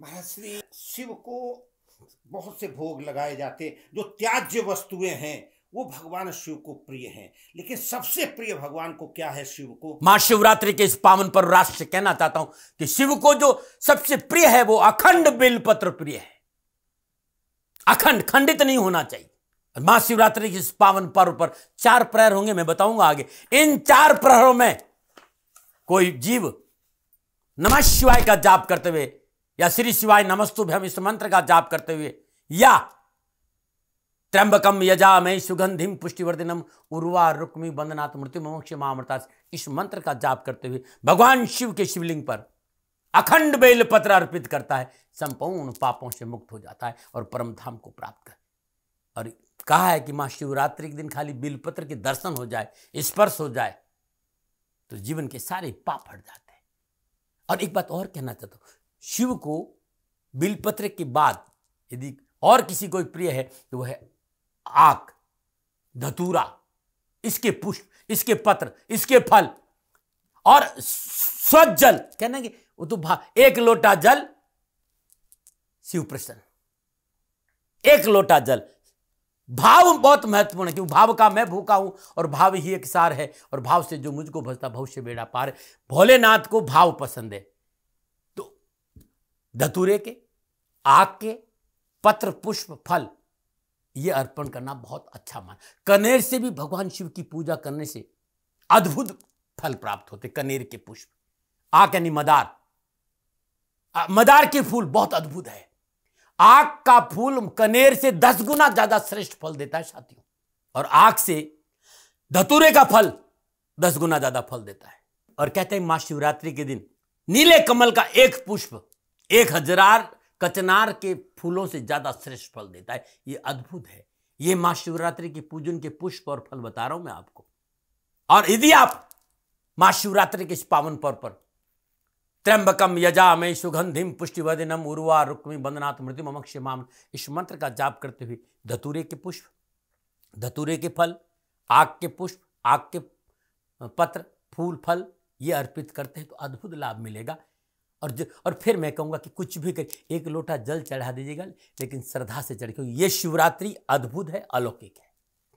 महाराज श्री शिव को बहुत से भोग लगाए जाते जो त्याज्य वस्तुएं हैं वो भगवान शिव को प्रिय हैं लेकिन सबसे प्रिय भगवान को क्या है शिव को महाशिवरात्रि के इस पावन पर राष्ट्र से कहना चाहता हूं कि शिव को जो सबसे प्रिय है वो अखंड बिलपत्र प्रिय है अखंड खंडित नहीं होना चाहिए महाशिवरात्रि के इस पावन पर्व पर चार प्रहर होंगे मैं बताऊंगा आगे इन चार प्रहरों में कोई जीव नमः शिवाय का जाप करते हुए या श्री शिवाय नमस्तुभ्यम इस मंत्र का जाप करते हुए या त्र्यंबकम यजामय सुगंधिम पुष्टिवर्धनम उर्वा रुक्मी बंदनाथ मृत्यु मोक्ष महामृता इस मंत्र का जाप करते हुए भगवान शिव के शिवलिंग पर अखंड बेल पत्र अर्पित करता है संपूर्ण पापों से मुक्त हो जाता है और परम धाम को प्राप्त कर और कहा है कि माँ शिवरात्रि के दिन खाली बिलपत्र के दर्शन हो जाए स्पर्श हो जाए तो जीवन के सारे पाप हट जाते हैं और एक बात और कहना चाहता हूँ शिव को बिलपत्र के बाद यदि और किसी को प्रिय है तो वह आक धतूरा इसके पुष्प इसके पत्र इसके फल और स्वच्छ जल कहना कि वो तो एक लोटा जल शिव प्रसन्न एक लोटा जल भाव बहुत महत्वपूर्ण है क्योंकि भाव का मैं भूखा हूं और भाव ही एक सार है और भाव से जो मुझको भजता भविष्य बेड़ा पार भोलेनाथ को भाव पसंद है धतूरे के आग के पत्र पुष्प फल ये अर्पण करना बहुत अच्छा मान कनेर से भी भगवान शिव की पूजा करने से अद्भुत फल प्राप्त होते कनेर के पुष्प आक यानी मदार मदार के फूल बहुत अद्भुत है आग का फूल कनेर से दस गुना ज्यादा श्रेष्ठ फल देता है साथियों और आग से धतूरे का फल दस गुना ज्यादा फल देता है और कहते हैं महाशिवरात्रि के दिन नीले कमल का एक पुष्प एक हजार कचनार के फूलों से ज़्यादा श्रेष्ठ फल देता है ये अद्भुत है ये महाशिवरात्रि शिवरात्रि पूजन के पुष्प और फल बता रहा हूं मैं आपको और यदि आप महाशिवरात्रि शिवरात्रि के इस पावन पर्व पर त्र्यंबकम यजा में सुगंधिम पुष्टिवदिनम उर्वा रुक्मी बंदनाथ मृत्यु ममक्ष माम इस मंत्र का जाप करते हुए धतूरे के पुष्प धतूरे के फल आग के पुष्प आग के पत्र फूल फल ये अर्पित करते हैं तो अद्भुत लाभ मिलेगा और जो और फिर मैं कहूँगा कि कुछ भी कर एक लोटा जल चढ़ा दीजिएगा लेकिन श्रद्धा से चढ़ क्योंकि ये शिवरात्रि अद्भुत है अलौकिक है